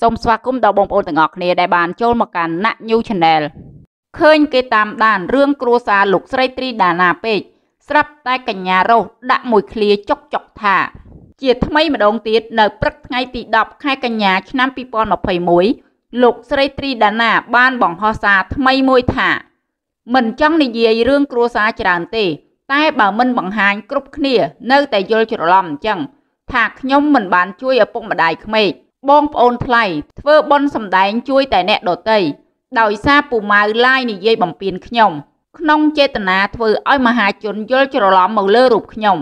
សូមស្វាគមន៍ដល់បងប្អូនទាំងអស់គ្នាដែលបានចូលមកកាន់ Nak New Channel ឃើញ គេតាម ដានរឿងគ្រួសារលោកស្រីត្រីដាណាពេកស្រាប់តែកញ្ញារស់ដាក់មួយឃ្លាចុកចុកថា ជាថ្មីម្ដងទៀតនៅព្រឹកថ្ងៃទី10ខែកញ្ញាឆ្នាំ2021លោកស្រីត្រីដាណា បានបង្ហោះសារថ្មីមួយថា មិនចង់និយាយរឿងគ្រួសារច្រើនទេ តែ បើមិនបង្ហាញ គ្រប់គ្នានៅតែយល់ច្រឡំអញ្ចឹងថាខ្ញុំមិនបានជួយឪពុកម្ដាយក្មេកបងប្អូនថ្លៃធ្វើបន់សម្ដែងជួយ តែអ្នកដតីដោយសារពូម៉ៅឡាយនិយាយបំពេញខ្ញុំ ក្នុងចេតនាធ្វើឲ្យមហាជនយល់ច្រឡំមកលើរូបខ្ញុំ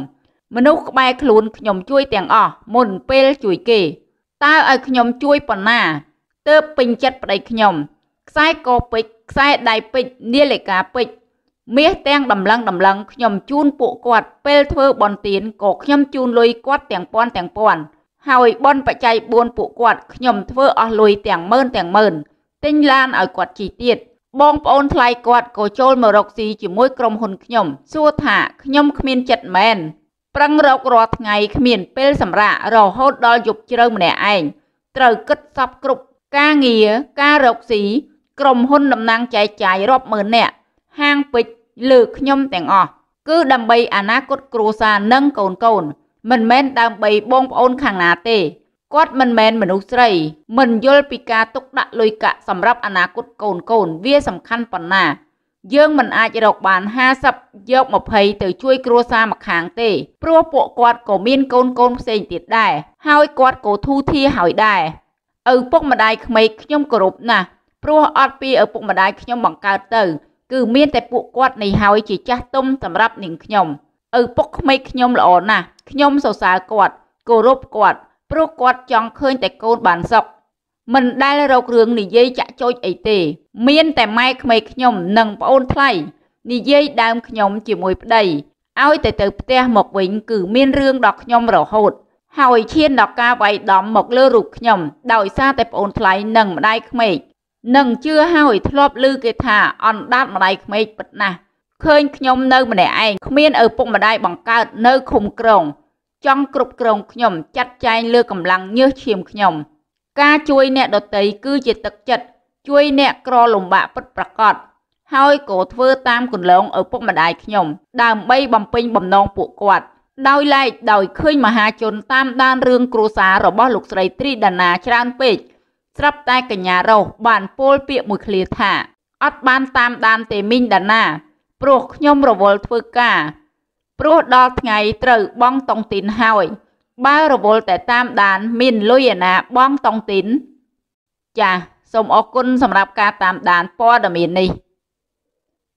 មនុស្សក្បែរខ្លួនខ្ញុំជួយទាំងអស់មុនពេលជួយគេតើឲ្យខ្ញុំជួយប៉ុណ្ណាទើបពេញចិត្តប្តីខ្ញុំខ្សែកពេជ្រខ្សែដៃពេជ្រនាឡិកាពេជ្រមាសទាំងដំឡឹងដំឡឹងខ្ញុំជូនពួកគាត់ពេលធ្វើបន់ទៀនក៏ខ្ញុំជូនលុយគាត់ទាំងពាន់ទាំងពាន់ហើយបនបច្ច័យ4ពួកគាត់ខ្ញុំធ្វើអស់លុយទាំងម៉ឺនទាំងម៉ឺនទិញឡានឲ្យគាត់ជិះទៀតបងប្អូនថ្លៃគាត់ក៏ចូលមករកស៊ីជាមួយក្រុមហ៊ុនខ្ញុំសួរថាខ្ញុំគ្មានចិត្តមែនប្រឹងរករាល់ថ្ងៃគ្មាន ពេលសម្រាករហូតដល់យប់ជ្រៅម្នាក់ឯងត្រូវគិតសពគ្រប់ការងារការរកស៊ីក្រុមហ៊ុនតំណាងចែកចាយរាប់ម៉ឺននាក់ហាងពេជ្រលើខ្ញុំ ទាំងអស់គឺដើម្បីអនាគតគ្រួសារនិងកូនកូនមិនមែនដើម្បីបងប្អូនខាងណាទេគាត់មិនមែនមនុស្សស្រី មិនយល់ពីការទុកដាក់លុយកាក់សម្រាប់អនាគតកូនកូនវាសំខាន់ប៉ុណ្ណាយើងមិនអាចរកបាន50យក20ទៅជួយគ្រួសារម្ខាងទេព្រោះពួកគាត់ក៏មានកូនកូនផ្សេងទៀតដែរហើយគាត់ក៏ធូធាហើយដែរឪពុកម្ដាយក្មេកខ្ញុំគោរពណាស់ព្រោះអត់ពីឪពុកម្ដាយខ្ញុំបង្កើតទៅគឺមានតែពួកគាត់នេះហើយ ជាចាស់ទុំសម្រាប់នាងខ្ញុំឪពុកក្មេកខ្ញុំល្អណាស់ខ្ញុំសរសើរគាត់គោរពគាត់ព្រោះគាត់ចង់ឃើញតែកូនបានសុខមិនដែលរករឿង និយាយចាក់ចោចអីទេ មាន តែម៉ែក្មេកខ្ញុំ និងប្អូនថ្លៃនិយាយដើមខ្ញុំជាមួយប្តីឲ្យតែទៅផ្ទះមកវិញ គឺមានរឿងដល់ខ្ញុំរហូតហើយឈានដល់ការវាយដំមកលើរូបខ្ញុំដោយសារតែប្អូនថ្លៃនិងម្ដាយក្មេកនឹងជឿហើយ ធ្លាប់ឮគេថាអណ្ដាតម្ដាយក្មេកពិតណាស់ឃើញខ្ញុំនៅម្នាក់ឯងគ្មានឪពុកម្ដាយបង្កើតនៅឃុំក្រុងចង់គ្រប់គ្រងខ្ញុំចាត់ចែងលើកម្លាំងញើសឈាមខ្ញុំ ការជួយអ្នកដតីគឺជាទឹកចិត្តជួយអ្នកក្រលំបាកពិតប្រាកដហើយក៏ធ្វើតាមគន្លងឪពុកម្ដាយខ្ញុំ ដើម្បីបំពេញបំណងពួកគាត់ ដោយឡែកដោយឃើញមហាជនតាមដានរឿងគ្រួសាររបស់លោកស្រីត្រីដាណាច្រើនពេកស្រាប់តែកញ្ញារ៉ូសបានពោលពាក្យមួយឃ្លាថាអត់បានតាមដានទេមីងដាណាព្រោះខ្ញុំរវល់ធ្វើការព្រោះដល់ថ្ងៃត្រូវបងតុងទីនហើយ បើរវល់តែតាមដានមានលុយឯណាបងតុងទីន ចាសសូមអរគុណសម្រាប់ការតាមដានព័ត៌មាននេះ